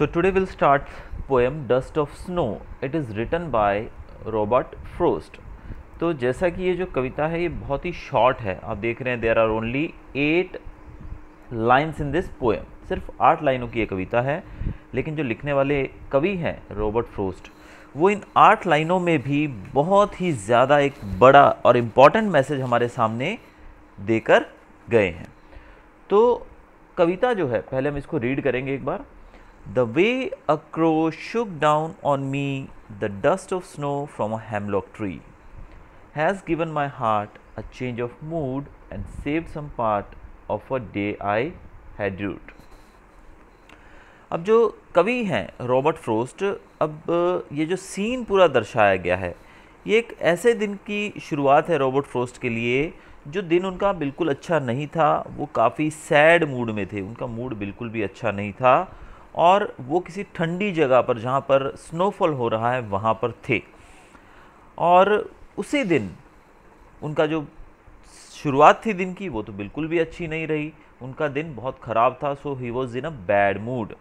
So today we'll start poem Dust of Snow. It is written by Robert Frost. तो जैसा कि ये जो कविता है ये बहुत ही शॉर्ट है आप देख रहे हैं there are only eight lines in this poem सिर्फ आठ लाइनों की ये कविता है लेकिन जो लिखने वाले कवि हैं रॉबर्ट फ्रोस्ट वो इन आठ लाइनों में भी बहुत ही ज़्यादा एक बड़ा और इम्पॉर्टेंट मैसेज हमारे सामने देकर गए हैं तो कविता जो है पहले हम इसको रीड करेंगे एक बार The way a crow shook down on me the dust of snow from a hemlock tree has given my heart a change of mood and saved some part of a day I had rude. अब जो कवि हैं Robert frost अब ये जो scene पूरा दर्शाया गया है ये एक ऐसे दिन की शुरुआत है रॉबर्ट फ्रोस्ट के लिए जो दिन उनका बिल्कुल अच्छा नहीं था वो काफ़ी सैड मूड में थे उनका मूड बिल्कुल भी अच्छा नहीं था और वो किसी ठंडी जगह पर जहाँ पर स्नोफॉल हो रहा है वहाँ पर थे और उसी दिन उनका जो शुरुआत थी दिन की वो तो बिल्कुल भी अच्छी नहीं रही उनका दिन बहुत ख़राब था so he was in a bad mood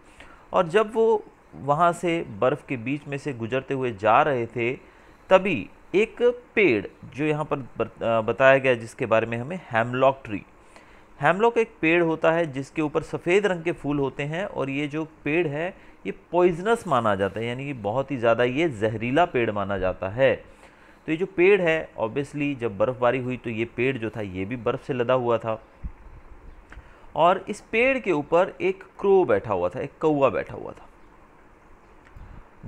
और जब वो वहाँ से बर्फ़ के बीच में से गुजरते हुए जा रहे थे तभी एक पेड़ जो यहाँ पर बताया गया जिसके बारे में हमें हेमलॉक ट्री हेमलॉक एक पेड़ होता है जिसके ऊपर सफ़ेद रंग के फूल होते हैं और ये जो पेड़ है ये पॉइजनस माना जाता है यानी कि बहुत ही ज़्यादा ये जहरीला पेड़ माना जाता है तो ये जो पेड़ है ऑब्वियसली जब बर्फ़बारी हुई तो ये पेड़ जो था ये भी बर्फ़ से लदा हुआ था और इस पेड़ के ऊपर एक क्रो बैठा हुआ था एक कौआ बैठा हुआ था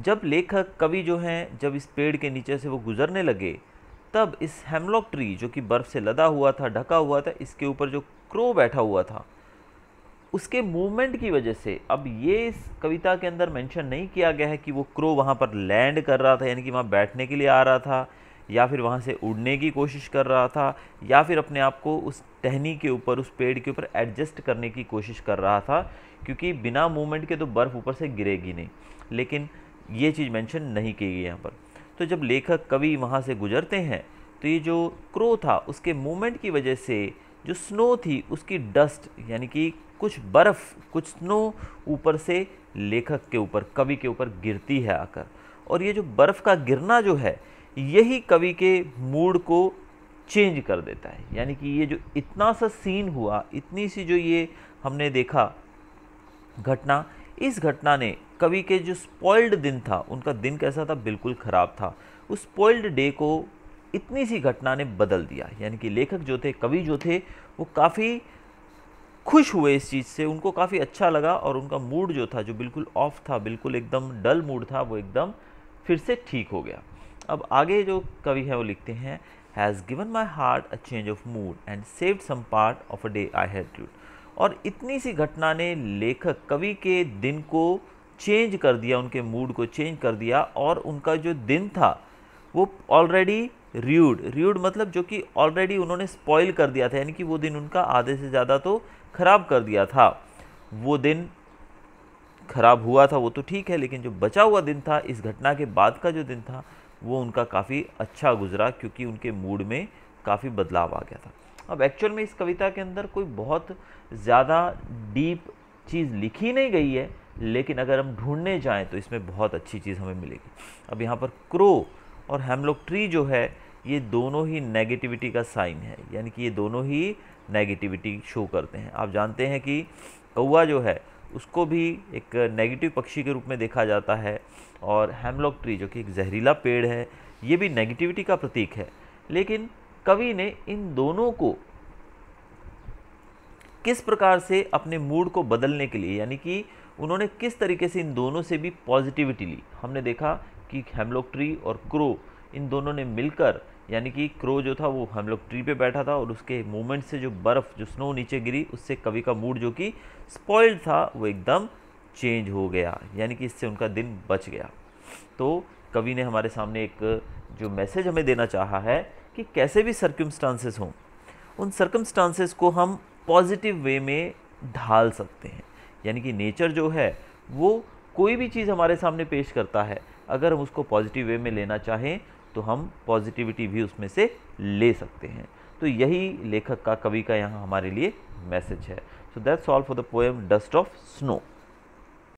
जब लेखक कवि जो हैं जब इस पेड़ के नीचे से वो गुजरने लगे तब इस हेमलॉक ट्री जो कि बर्फ़ से लदा हुआ था ढका हुआ था इसके ऊपर जो क्रो बैठा हुआ था उसके मूवमेंट की वजह से अब ये इस कविता के अंदर मेंशन नहीं किया गया है कि वो क्रो वहाँ पर लैंड कर रहा था यानी कि वहाँ बैठने के लिए आ रहा था या फिर वहाँ से उड़ने की कोशिश कर रहा था या फिर अपने आप को उस टहनी के ऊपर उस पेड़ के ऊपर एडजस्ट करने की कोशिश कर रहा था क्योंकि बिना मूवमेंट के तो बर्फ़ ऊपर से गिरेगी नहीं लेकिन ये चीज़ मेंशन नहीं की गई यहाँ पर तो जब लेखक कवि वहाँ से गुजरते हैं तो ये जो क्रो था उसके मूवमेंट की वजह से जो स्नो थी उसकी डस्ट यानी कि कुछ बर्फ़ कुछ स्नो ऊपर से लेखक के ऊपर कवि के ऊपर गिरती है आकर और ये जो बर्फ़ का गिरना जो है यही कवि के मूड को चेंज कर देता है यानी कि ये जो इतना सा सीन हुआ इतनी सी जो ये हमने देखा घटना इस घटना ने कवि के जो स्पॉइल्ड दिन था उनका दिन कैसा था बिल्कुल ख़राब था उस स्पॉइल्ड डे को इतनी सी घटना ने बदल दिया यानी कि लेखक जो थे कवि जो थे वो काफ़ी खुश हुए इस चीज़ से उनको काफ़ी अच्छा लगा और उनका मूड जो था जो बिल्कुल ऑफ था बिल्कुल एकदम डल मूड था वो एकदम फिर से ठीक हो गया अब आगे जो कवि हैं वो लिखते हैं has given my heart a change of mood and saved some part of a day I had rued और इतनी सी घटना ने लेखक कवि के दिन को चेंज कर दिया उनके मूड को चेंज कर दिया और उनका जो दिन था वो ऑलरेडी र्यूड र्यूड मतलब जो कि ऑलरेडी उन्होंने स्पॉइल कर दिया था यानी कि वो दिन उनका आधे से ज़्यादा तो ख़राब कर दिया था वो दिन ख़राब हुआ था वो तो ठीक है लेकिन जो बचा हुआ दिन था इस घटना के बाद का जो दिन था वो उनका काफ़ी अच्छा गुजरा क्योंकि उनके मूड में काफ़ी बदलाव आ गया था अब एक्चुअल में इस कविता के अंदर कोई बहुत ज़्यादा डीप चीज़ लिखी नहीं गई है लेकिन अगर हम ढूंढने जाएँ तो इसमें बहुत अच्छी चीज़ हमें मिलेगी अब यहाँ पर क्रो और हेमलॉक ट्री जो है ये दोनों ही नेगेटिविटी का साइन है यानी कि ये दोनों ही नेगेटिविटी शो करते हैं आप जानते हैं कि कौआ जो है उसको भी एक नेगेटिव पक्षी के रूप में देखा जाता है और हेमलॉक ट्री जो कि एक जहरीला पेड़ है ये भी नेगेटिविटी का प्रतीक है लेकिन कवि ने इन दोनों को किस प्रकार से अपने मूड को बदलने के लिए यानी कि उन्होंने किस तरीके से इन दोनों से भी पॉजिटिविटी ली हमने देखा कि हेमलॉक ट्री और क्रो इन दोनों ने मिलकर यानी कि क्रो जो था वो हेमलॉक ट्री पे बैठा था और उसके मूवमेंट से जो बर्फ़ जो स्नो नीचे गिरी उससे कवि का मूड जो कि स्पॉइल्ड था वो एकदम चेंज हो गया यानी कि इससे उनका दिन बच गया तो कवि ने हमारे सामने एक जो मैसेज हमें देना चाहा है कि कैसे भी सर्कमस्टांसेस हों उन सर्कमस्टांसेस को हम पॉजिटिव वे में ढाल सकते हैं यानी कि नेचर जो है वो कोई भी चीज़ हमारे सामने पेश करता है अगर हम उसको पॉजिटिव वे में लेना चाहें तो हम पॉजिटिविटी भी उसमें से ले सकते हैं तो यही लेखक का कवि का यहाँ हमारे लिए मैसेज है so that's all for the poem dust of snow